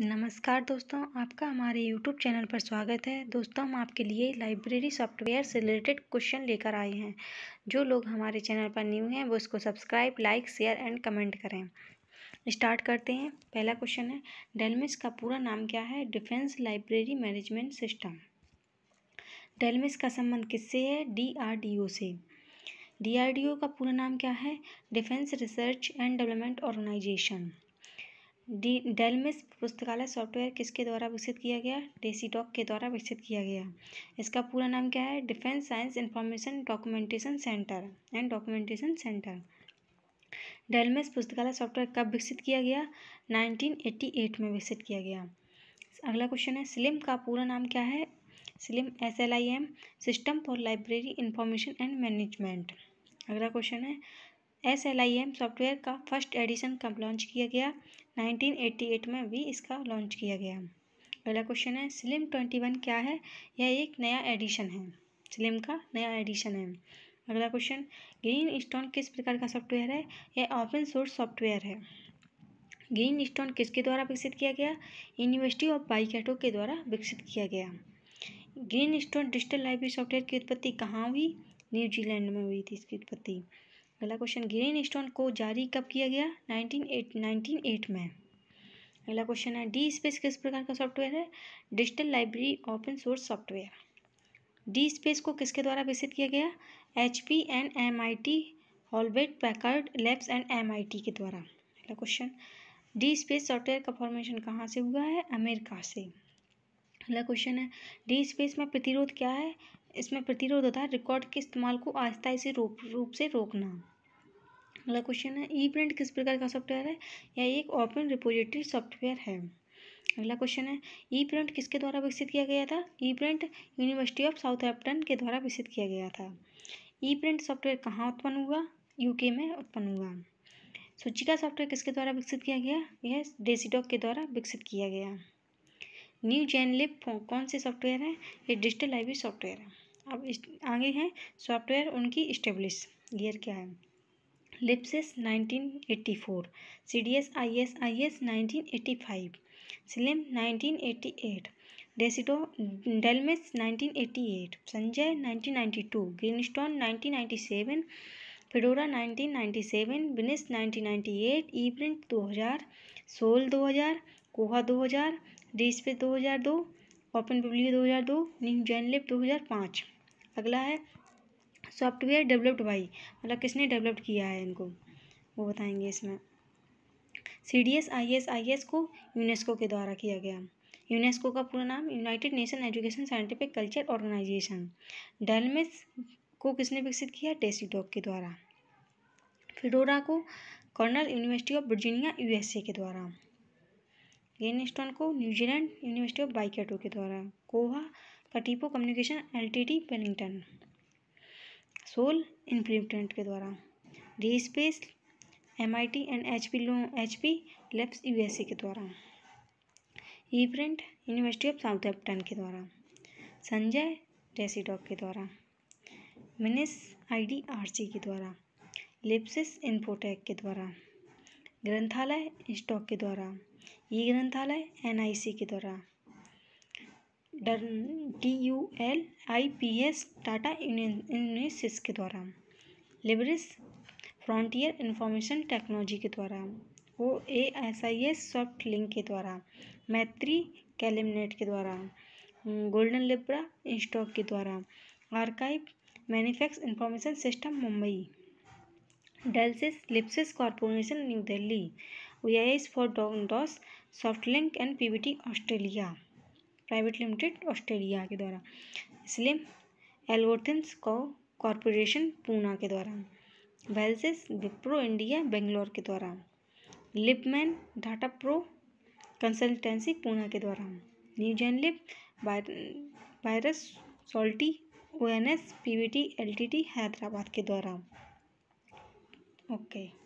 नमस्कार दोस्तों आपका हमारे YouTube चैनल पर स्वागत है दोस्तों हम आपके लिए लाइब्रेरी सॉफ्टवेयर से रिलेटेड क्वेश्चन लेकर आए हैं जो लोग हमारे चैनल पर न्यू हैं वो इसको subscribe like share and comment करें स्टार्ट करते हैं पहला क्वेश्चन है डेलमिस का पूरा नाम क्या है डिफेंस लाइब्रेरी मैनेजमेंट सिस्टम डेलमिस का संबंध किससे है डी से डी का पूरा नाम क्या है defence research and development organisation D डेलमिस पुस्तकालय सॉफ्टवेयर किसके द्वारा विकसित किया गया टॉक के द्वारा विकसित किया गया इसका पूरा नाम क्या है defence science information documentation centre and documentation centre डेलमेस पुस्तकालय सॉफ्टवेयर कब विकसित किया गया 1988 में विकसित किया गया अगला क्वेश्चन है स्लिम का पूरा नाम क्या है SLIM S L I M system for library information and management अगला क्वेश्चन है S L I M software का फर्स्ट एडिशन कब लॉन्च किया गया 1988 में भी इसका लॉन्च किया गया पहला क्वेश्चन है स्लिम ट्वेंटी वन क्या है यह एक नया एडिशन है स्लिम का नया एडिशन है अगला क्वेश्चन ग्रीन स्टोन किस प्रकार का सॉफ्टवेयर है यह open source software Greenstone स्टोन किसके द्वारा विकसित किया गया यूनिवर्सिटी ऑफ बाइकैटो के द्वारा विकसित किया गया Greenstone digital library software की उत्पत्ति कहाँ हुई न्यूजीलैंड में हुई थी इसकी उत्पत्ति अगला क्वेश्चन ग्रीन स्टोन को जारी कब किया गया नाइनटीन एट नाइनटीन एट में अगला क्वेश्चन है डी स्पेस किस प्रकार का सॉफ्टवेयर है digital library open source software DSpace को किसके द्वारा विकसित किया गया H P and M I T Hewlett Packard labs and M I T के द्वारा अगला क्वेश्चन डी स्पेस सॉफ्टवेयर का फॉर्मेशन कहाँ से हुआ है अमेरिका से अगला क्वेश्चन है डी स्पेस में प्रतिरोध क्या है इसमें प्रतिरोध होता है रिकॉर्ड के इस्तेमाल को आस्था से रूप रूप से रोकना अगला क्वेश्चन है ई प्रिंट किस प्रकार का सॉफ्टवेयर है यह एक ओपन रिपोजिटरी सॉफ्टवेयर है अगला क्वेश्चन है ई प्रिंट किसके द्वारा विकसित किया गया था e print university of Southampton के द्वारा विकसित किया गया था ई प्रिंट सॉफ्टवेयर कहाँ उत्पन्न हुआ यूके में उत्पन्न हुआ सूचिका सॉफ्टवेयर किसके द्वारा विकसित किया गया यह डेसीडॉक के द्वारा विकसित किया गया न्यू लिप कौन से सॉफ्टवेयर है ये डिजिटल लाइब्रेरी सॉफ्टवेयर है अब इस आगे हैं सॉफ्टवेयर उनकी स्टेब्लिश ईयर क्या है LibSys nineteen eighty four C D S I S I S nineteen eighty five SLIM nineteen eighty eight डेसिडो डेलमिस nineteen eighty eight Sanjay nineteen ninety two Greenstone nineteen ninety seven Fedora nineteen ninety seven विनिस nineteen ninety eight e print दो हज़ार soul दो हज़ार कोहा दो हज़ार देश पे दो हज़ार दो ओपन पब्लिक दो हज़ार दो न्यू जैन लिप दो हज़ार पाँच अगला है सॉफ्टवेयर डेवलप्ड बाई मतलब किसने डेवलप्ड किया है इनको वो बताएंगे इसमें C D S I S I S को यूनेस्को के द्वारा किया गया यूनेस्को का पूरा नाम united nation education scientific culture organisation डेलमिस को किसने विकसित किया टेसी डॉग के द्वारा फिडोरा को Cornell university of Virginia USA के द्वारा ग्रीनस्टोन को न्यूजीलैंड यूनिवर्सिटी ऑफ बाइकेटो के द्वारा Koha Katipo communication L T D पेनिंगटन सोल इम्प्लीमेंट के द्वारा DSpace M I T and H P लो H P labs U S A के द्वारा e print university of Southampton के द्वारा संजय डेसीडॉक के द्वारा मिनिस आई डी आर सी के द्वारा लिप्सिस इन्फोटेक के द्वारा ग्रंथालय स्टॉक के द्वारा ये ग्रंथालय सी के द्वारा D U L I P S Tata Unisys के द्वारा लिबरिस फ्रंटियर इंफॉर्मेशन टेक्नोलॉजी के द्वारा O A S I S Soft Link के द्वारा मैत्री कैलिमिनेट के द्वारा गोल्डन लिब्रा इंस्टॉक के द्वारा आर्काइव मैन्युफैक्स इंफॉर्मेशन सिस्टम मुंबई डेल्सिस LibSys corporation New Delhi V I S for DOS Soft Link and P V T Australia private limited Australia के द्वारा स्लिम एल्गोथिन्स को कॉरपोरेशन पूना के द्वारा वेल्सिस विप्रो इंडिया बेंगलोर के द्वारा लिपमैन डाटा प्रो कंसल्टेंसी पूना के द्वारा न्यू जैन लिप वायरस सॉल्टी O N S P V T L T T Hyderabad के द्वारा ओके okay.